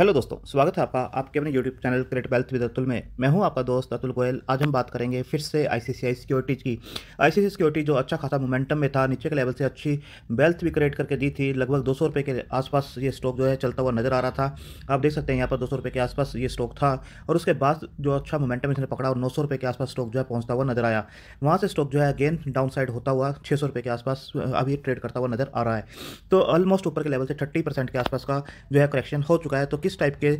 hello दोस्तों स्वागत है आपका आपके अपने YouTube channel create wealth with Atul में मैं हूं आपका दोस्त अतुल गोयल आज हम बात करेंगे फिर से आईसीसीआई सिक्योरिटीज़ की आईसीसी सिक्योरिटी जो अच्छा खासा मोमेंटम में था नीचे के लेवल से अच्छी वेल्थ भी क्रिएट करके दी थी लगभग दो सौ के आसपास ये स्टॉक जो है चलता हुआ नजर आ रहा था आप देख सकते हैं यहाँ पर दो रुपए के आसपास ये स्टॉक था और उसके बाद जो अच्छा मोमेंटम इसने पकड़ा और नौ रुपए के आसपास स्टॉक जो है पहुँचता हुआ नजर आया वहाँ से स्टॉक जो है अगेन डाउन साइड होता हुआ छः रुपए के आसपास अभी ट्रेड करता हुआ नजर आ रहा है तो ऑलमोस्ट ऊपर के लेवल से थर्टी के आसपास का जो है करेक्शन हो चुका है तो किस टाइप के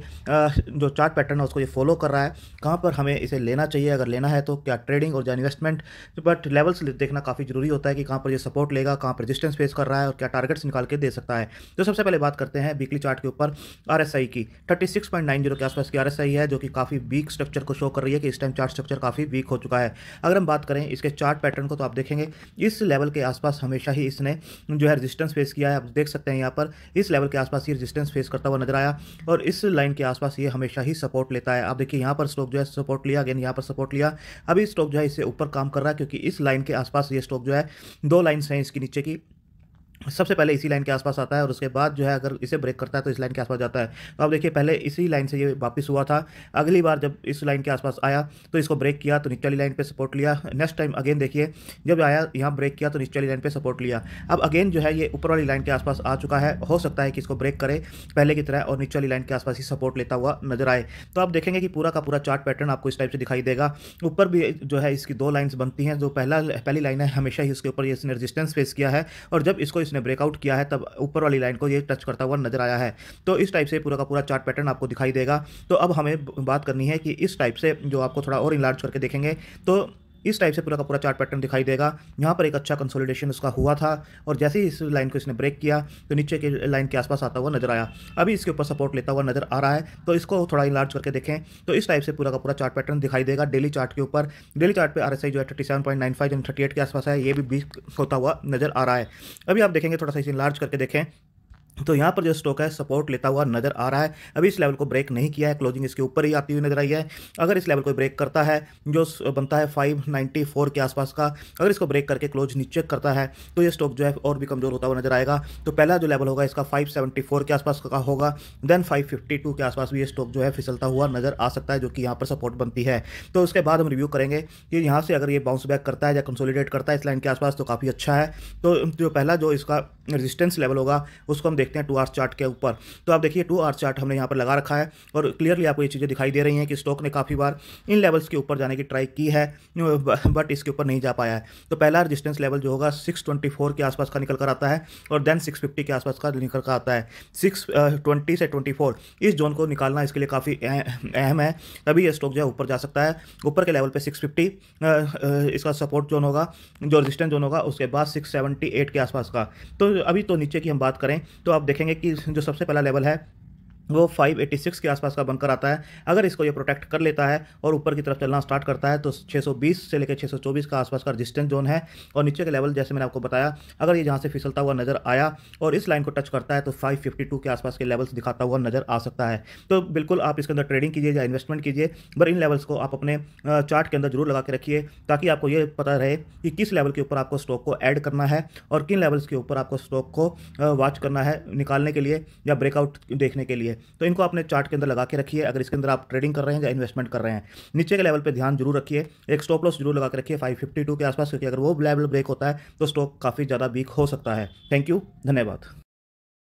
जो चार्ट पैटर्न है उसको ये फॉलो कर रहा है कहाँ पर हमें इसे लेना चाहिए अगर लेना है तो क्या ट्रेडिंग और या इन्वेस्टमेंट बट लेवल्स देखना काफ़ी जरूरी होता है कि कहाँ पर ये सपोर्ट लेगा कहाँ पर रजिस्टेंस फेस कर रहा है और क्या टारगेट्स निकाल के दे सकता है तो सबसे पहले बात करते हैं वीकली चार्ट के ऊपर आर की थर्टी के आसपास की आर है जो कि काफ़ी वीक स्ट्रक्चर को शो कर रही है कि इस टाइम चार्ट स्ट्रक्चर काफ़ी वीक हो चुका है अगर हम बात करें इसके चार्ट पैटर्न को तो आप देखेंगे इस लेवल के आसपास हमेशा ही इसने जो है रजिस्टेंस फेस किया है आप देख सकते हैं यहाँ पर इस लेवल के आसपास ही रजिस्टेंस फेस करता हुआ नजर आया और और इस लाइन के आसपास ये हमेशा ही सपोर्ट लेता है आप देखिए यहाँ पर स्टॉक जो है सपोर्ट लिया अगेन यहाँ पर सपोर्ट लिया अभी स्टॉक जो है इससे ऊपर काम कर रहा है क्योंकि इस लाइन के आसपास ये स्टॉक जो है दो लाइन्स हैं इसके नीचे की सबसे पहले इसी लाइन के आसपास आता है और उसके बाद जो है अगर इसे ब्रेक करता है तो इस लाइन के आसपास जाता है तो आप देखिए पहले इसी लाइन से ये वापस हुआ था अगली बार जब इस लाइन के आसपास आया तो इसको ब्रेक किया तो नीचे वाली लाइन पे सपोर्ट लिया नेक्स्ट टाइम अगेन देखिए जब आया यहाँ ब्रेक किया तो नीचे वाली लाइन पर सपोर्ट लिया अब अगेन जो है ये ऊपर वाली लाइन के आसपास आ चुका है हो सकता है कि इसको ब्रेक करे पहले की तरह और नीचे वाली लाइन के आसपास ही सपोर्ट लेता हुआ नजर आए तो आप देखेंगे कि पूरा का पूरा चार्ट पैटर्न आपको इस टाइप से दिखाई देगा ऊपर भी जो है इसकी दो लाइन्स बनती हैं जो पहला पहली लाइन है हमेशा ही उसके ऊपर इसने रजिस्टेंस फेस किया है और जब इसको इसने ब्रेकआउट किया है तब ऊपर वाली लाइन को ये टच करता हुआ नजर आया है तो इस टाइप से पूरा का पूरा चार्ट पैटर्न आपको दिखाई देगा तो अब हमें बात करनी है कि इस टाइप से जो आपको थोड़ा और इलाज करके देखेंगे तो इस टाइप से पूरा का पूरा चार्ट पैटर्न दिखाई देगा यहाँ पर एक अच्छा कंसोलिडेशन उसका हुआ था और जैसे ही इस लाइन को इसने ब्रेक किया तो नीचे के लाइन के आसपास आता हुआ नजर आया अभी इसके ऊपर सपोर्ट लेता हुआ नजर आ रहा है तो इसको थोड़ा इलार्ज करके देखें तो इस टाइप से पूरा का पूरा चार्ट पैटर्न दिखाई देगा डेली चार्ट के ऊपर डेली चार्ट पर आर जो है thirty seven point nine five and thirty eight के आसपास है ये भी बीस होता हुआ नजर आ रहा है अभी आप देखेंगे थोड़ा सा इसे लार्ज करके देखें तो यहाँ पर जो स्टॉक है सपोर्ट लेता हुआ नजर आ रहा है अभी इस लेवल को ब्रेक नहीं किया है क्लोजिंग इसके ऊपर ही आती हुई नजर आई है अगर इस लेवल को ब्रेक करता है जो बनता है 594 के आसपास का अगर इसको ब्रेक करके क्लोज नीचे करता है तो ये स्टॉक जो है और भी कमजोर होता हुआ नजर आएगा तो पहला जो लेवल होगा इसका फाइव के आसपास का होगा देन फाइव के आसपास भी ये स्टॉक जो है फिसलता हुआ नजर आ सकता है जो कि यहाँ पर सपोर्ट बनती है तो उसके बाद हम रिव्यू करेंगे कि यहाँ से अगर ये बाउंस बैक करता है या कंसोलीडेट करता है इस लाइन के आसपास तो काफ़ी अच्छा है तो जो पहला जो इसका रजिस्टेंस लेवल होगा उसको हम देखते हैं टू आर चार्ट के ऊपर तो आप देखिए टू आर चार्ट हमने यहाँ पर लगा रखा है और क्लियरली आपको ये चीज़ें दिखाई दे रही हैं कि स्टॉक ने काफ़ी बार इन लेवल्स के ऊपर जाने की ट्राई की है बट इसके ऊपर नहीं जा पाया है तो पहला रजिस्टेंस लेवल जो होगा सिक्स के आसपास का निकल कर आता है और देन सिक्स के आसपास का निकल कर आता है सिक्स uh, से ट्वेंटी इस जोन को निकालना इसके लिए काफ़ी अहम है तभी यह स्टॉक जो है ऊपर जा सकता है ऊपर के लेवल पर सिक्स इसका सपोर्ट जोन होगा जो रजिस्टेंस जोन होगा उसके बाद सिक्स के आसपास का तो अभी तो नीचे की हम बात करें तो आप देखेंगे कि जो सबसे पहला लेवल है वो 586 के आसपास का बनकर आता है अगर इसको ये प्रोटेक्ट कर लेता है और ऊपर की तरफ चलना स्टार्ट करता है तो 620 से लेकर 624 का आसपास का रजिस्टेंस जोन है और नीचे के लेवल जैसे मैंने आपको बताया अगर ये जहाँ से फिसलता हुआ नजर आया और इस लाइन को टच करता है तो 552 के आसपास के लेवल्स दिखाता हुआ नजर आ सकता है तो बिल्कुल आप इसके अंदर ट्रेडिंग कीजिए या इन्वेस्टमेंट कीजिए बर इन लेवल्स को आप अपने चार्ट के अंदर जरूर लगा के रखिए ताकि आपको ये पता रहे कि किस लेवल के ऊपर आपको स्टॉक को ऐड करना है और किन लेवल्स के ऊपर आपको स्टॉक को वॉच करना है निकालने के लिए या ब्रेकआउट देखने के लिए तो इनको आपने चार्ट के अंदर लगा के रखिए अगर इसके अंदर आप ट्रेडिंग कर रहे हैं या इन्वेस्टमेंट कर रहे हैं नीचे के लेवल पर ध्यान जरूर रखिए एक स्टॉप लॉस जरूर लगा के रखिए फाइव के आसपास क्योंकि अगर वो लेवल ब्रेक होता है तो स्टॉक काफ़ी ज़्यादा वीक हो सकता है थैंक यू धन्यवाद